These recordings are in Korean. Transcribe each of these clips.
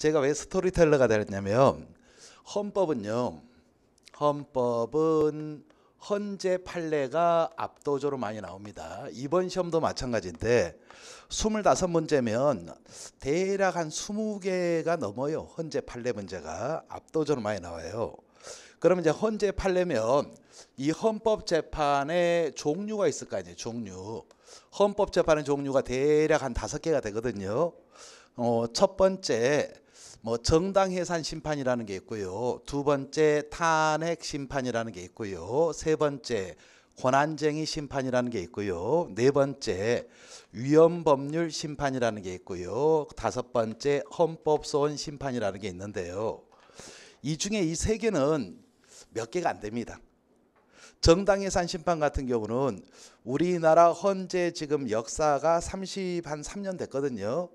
제가 왜 스토리텔러가 되었냐면 헌법은요. 헌법은 헌재 판례가 압도적으로 많이 나옵니다. 이번 시험도 마찬가지인데 25문제면 대략 한 20개가 넘어요. 헌재 판례 문제가 압도적으로 많이 나와요. 그러면 이제 헌재 판례면 이 헌법 재판의 종류가 있을 거 아니에요. 종류. 헌법 재판의 종류가 대략 한5 개가 되거든요. 어, 첫 번째 뭐 정당 해산 심판이라는 게 있고요. 두 번째 탄핵 심판이라는 게 있고요. 세 번째 권한쟁의 심판이라는 게 있고요. 네 번째 위헌법률 심판이라는 게 있고요. 다섯 번째 헌법소원 심판이라는 게 있는데요. 이 중에 이 세 개는 몇 개가 안 됩니다. 정당 해산 심판 같은 경우는 우리나라 헌재 지금 역사가 30한 3년 됐거든요.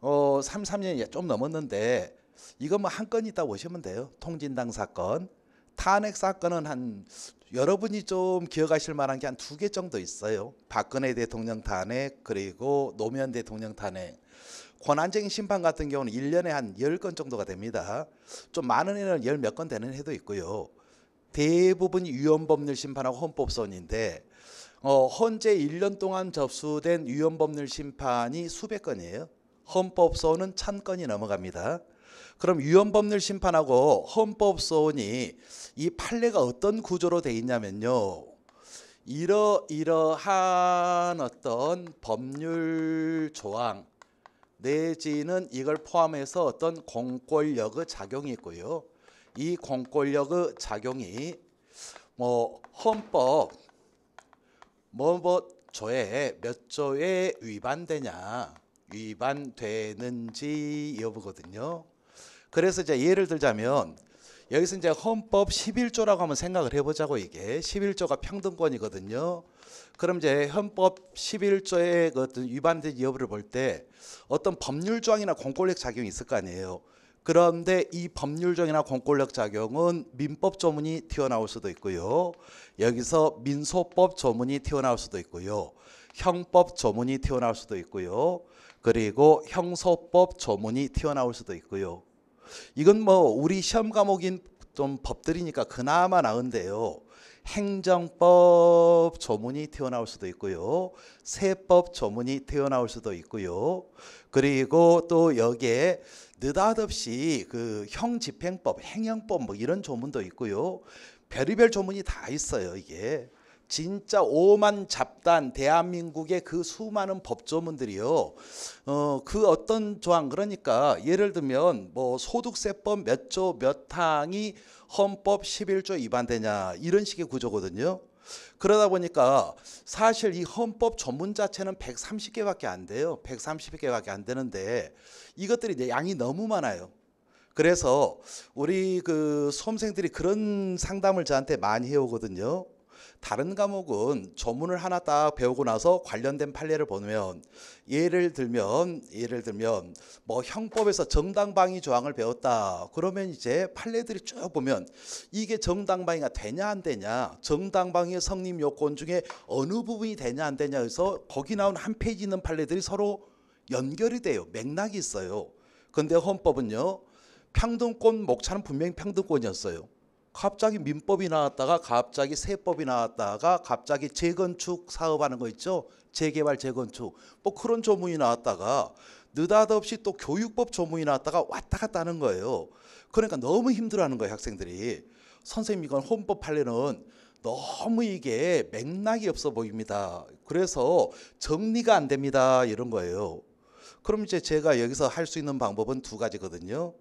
어, 3, 3년이 좀 넘었는데 이건 뭐 한 건 있다 보시면 돼요. 통진당 사건. 탄핵 사건은 한 여러분이 좀 기억하실 만한 게 한 두 개 정도 있어요. 박근혜 대통령 탄핵 그리고 노무현 대통령 탄핵. 권한쟁 심판 같은 경우는 1년에 한 10건 정도가 됩니다. 좀 많은 해는 10몇 건 되는 해도 있고요. 대부분 위헌법률 심판하고 헌법소원인데 어, 헌재 1년 동안 접수된 위헌법률 심판이 수백 건이에요. 헌법소원은 찬건이 넘어갑니다. 그럼 위헌법률 심판하고 헌법소원이 이 판례가 어떤 구조로 돼 있냐면요. 이러이러한 어떤 법률 조항 내지는 이걸 포함해서 어떤 공권력의 작용이 있고요. 이 공권력의 작용이 뭐 헌법 뭐뭐 뭐 조에 몇 조에 위반되냐 위반되는지 여부거든요. 그래서 이제 예를 들자면 여기서 이제 헌법 11조라고 한번 생각을 해보자고 이게 11조가 평등권이거든요. 그럼 이제 헌법 11조의 그 어떤 위반된 여부를 볼 때 어떤 법률 조항이나 공권력 작용이 있을 거 아니에요. 그런데 이법률조항이나 공권력 작용은 민법 조문이 튀어나올 수도 있고요. 여기서 민소법 조문이 튀어나올 수도 있고요. 형법 조문이 튀어나올 수도 있고요. 그리고 형소법 조문이 튀어나올 수도 있고요. 이건 뭐 우리 시험 과목인 좀 법들이니까 그나마 나은데요. 행정법 조문이 튀어나올 수도 있고요. 세법 조문이 튀어나올 수도 있고요. 그리고 또 여기에 느닷없이 그 형집행법, 행형법 뭐 이런 조문도 있고요. 별의별 조문이 다 있어요, 이게. 진짜 오만 잡단 대한민국의 그 수많은 법조문들이요. 어, 그 어떤 조항 그러니까 예를 들면 뭐 소득세법 몇 조 몇 항이 헌법 11조 위반되냐 이런 식의 구조거든요. 그러다 보니까 사실 이 헌법 전문 자체는 130개밖에 안 돼요. 130개밖에 안 되는데 이것들이 이제 양이 너무 많아요. 그래서 우리 그 수험생들이 그런 상담을 저한테 많이 해오거든요. 다른 과목은 조문을 하나 딱 배우고 나서 관련된 판례를 보면 예를 들면 예를 들면 뭐 형법에서 정당방위 조항을 배웠다. 그러면 이제 판례들이 쭉 보면 이게 정당방위가 되냐 안 되냐 정당방위의 성립 요건 중에 어느 부분이 되냐 안 되냐 해서 거기 나온 한 페이지 있는 판례들이 서로 연결이 돼요. 맥락이 있어요. 근데 헌법은요. 평등권 목차는 분명히 평등권이었어요. 갑자기 민법이 나왔다가 갑자기 세법이 나왔다가 갑자기 재건축 사업하는 거 있죠. 재개발 재건축 뭐 그런 조문이 나왔다가 느닷없이 또 교육법 조문이 나왔다가 왔다 갔다 하는 거예요. 그러니까 너무 힘들어하는 거예요 학생들이. 선생님 이건 헌법 판례는 너무 이게 맥락이 없어 보입니다. 그래서 정리가 안 됩니다. 이런 거예요. 그럼 이제 제가 여기서 할 수 있는 방법은 두 가지거든요.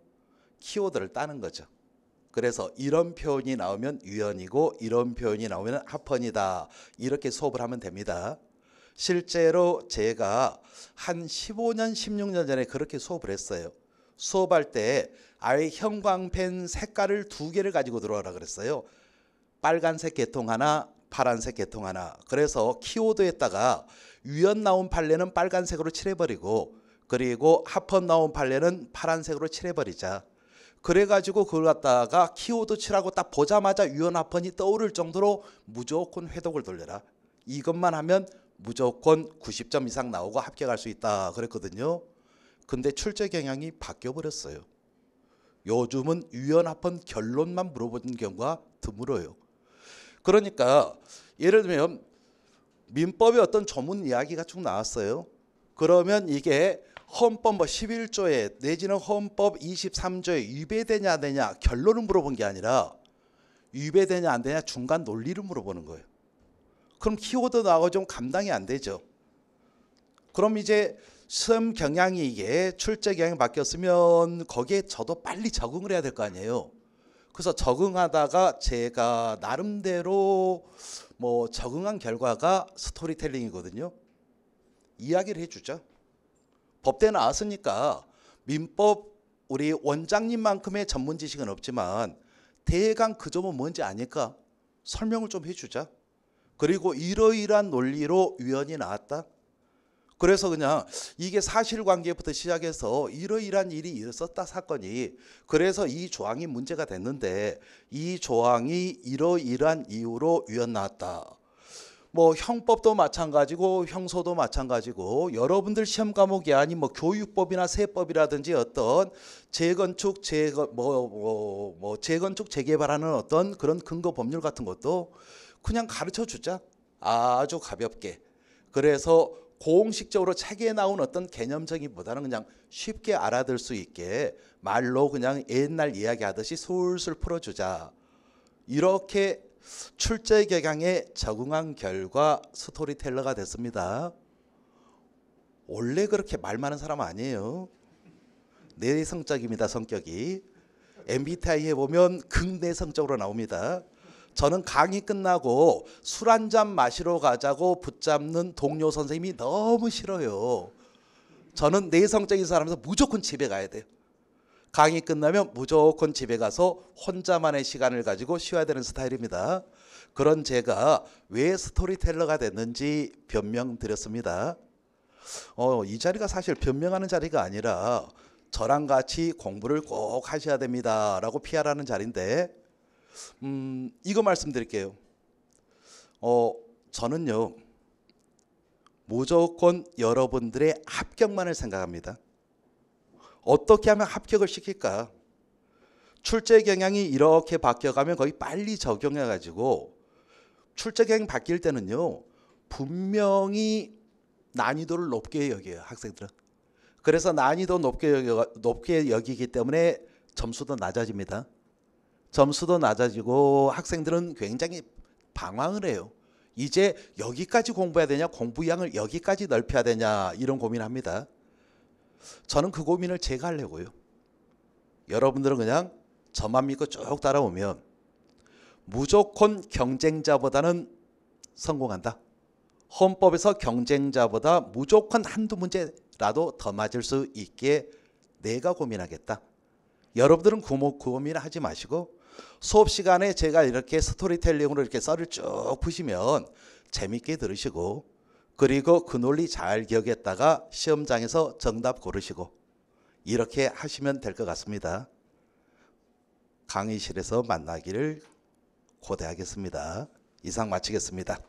키워드를 따는 거죠. 그래서 이런 표현이 나오면 유연이고 이런 표현이 나오면 합헌이다. 이렇게 수업을 하면 됩니다. 실제로 제가 한 15년, 16년 전에 그렇게 수업을 했어요. 수업할 때 아예 형광펜 색깔을 두 개를 가지고 들어와라 그랬어요. 빨간색 계통 하나, 파란색 계통 하나. 그래서 키워드에다가 유연 나온 판례는 빨간색으로 칠해버리고 그리고 합헌 나온 판례는 파란색으로 칠해버리자. 그래가지고 그걸 갖다가 키워드 칠하고 딱 보자마자 유연합헌이 떠오를 정도로 무조건 회독을 돌려라. 이것만 하면 무조건 90점 이상 나오고 합격할 수 있다 그랬거든요. 근데 출제 경향이 바뀌어 버렸어요. 요즘은 유연합헌 결론만 물어보는 경우가 드물어요. 그러니까 예를 들면 민법의 어떤 전문 이야기가 쭉 나왔어요. 그러면 이게 헌법 11조에 내지는 헌법 23조에 위배되냐 안 되냐 결론을 물어본 게 아니라 위배되냐 안 되냐 중간 논리를 물어보는 거예요. 그럼 키워드 나오좀 감당이 안 되죠. 그럼 이제 시험 경향이 이게 출제 경향이 바뀌었으면 거기에 저도 빨리 적응을 해야 될 거 아니에요. 그래서 적응하다가 제가 나름대로 뭐 적응한 결과가 스토리텔링이거든요. 이야기를 해주죠. 법대 나왔으니까 민법 우리 원장님만큼의 전문 지식은 없지만 대강 그 점은 뭔지 아닐까 설명을 좀 해주자. 그리고 이러이러한 논리로 위헌이 나왔다. 그래서 그냥 이게 사실관계부터 시작해서 이러이러한 일이 있었다 사건이 그래서 이 조항이 문제가 됐는데 이 조항이 이러이러한 이유로 위헌 나왔다. 뭐 형법도 마찬가지고 형소도 마찬가지고 여러분들 시험 과목이 아닌 뭐 교육법이나 세법이라든지 어떤 재건축 재뭐 뭐, 뭐 재건축 재개발하는 어떤 그런 근거 법률 같은 것도 그냥 가르쳐 주자 아주 가볍게 그래서 공식적으로 책에 나온 어떤 개념적인보다는 그냥 쉽게 알아들 수 있게 말로 그냥 옛날 이야기하듯이 술술 풀어주자 이렇게 출제 개강에 적응한 결과 스토리텔러가 됐습니다. 원래 그렇게 말 많은 사람 아니에요. 내성적입니다. 성격이. MBTI에 보면 극내성적으로 나옵니다. 저는 강의 끝나고 술 한 잔 마시러 가자고 붙잡는 동료 선생님이 너무 싫어요. 저는 내성적인 사람에서 무조건 집에 가야 돼요. 강의 끝나면 무조건 집에 가서 혼자만의 시간을 가지고 쉬어야 되는 스타일입니다. 그런 제가 왜 스토리텔러가 됐는지 변명드렸습니다. 어, 이 자리가 사실 변명하는 자리가 아니라 저랑 같이 공부를 꼭 하셔야 됩니다. 라고 피하라는 자리인데, 음, 이거 말씀드릴게요. 어, 저는요, 무조건 여러분들의 합격만을 생각합니다. 어떻게 하면 합격을 시킬까? 출제 경향이 이렇게 바뀌어가면 거의 빨리 적용해가지고 출제 경향 바뀔 때는요 분명히 난이도를 높게 여겨요 학생들은 그래서 난이도 높게 여겨, 높게 여기기 때문에 점수도 낮아집니다 점수도 낮아지고 학생들은 굉장히 방황을 해요 이제 여기까지 공부해야 되냐 공부양을 여기까지 넓혀야 되냐 이런 고민합니다 저는 그 고민을 제가 하려고요. 여러분들은 그냥 저만 믿고 쭉 따라오면 무조건 경쟁자보다는 성공한다. 헌법에서 경쟁자보다 무조건 한두 문제라도 더 맞을 수 있게 내가 고민하겠다. 여러분들은 구모 고민을 하지 마시고 수업 시간에 제가 이렇게 스토리텔링으로 이렇게 썰을 쭉 푸시면 재밌게 들으시고 그리고 그 논리 잘 기억했다가 시험장에서 정답 고르시고 이렇게 하시면 될 것 같습니다. 강의실에서 만나기를 고대하겠습니다. 이상 마치겠습니다.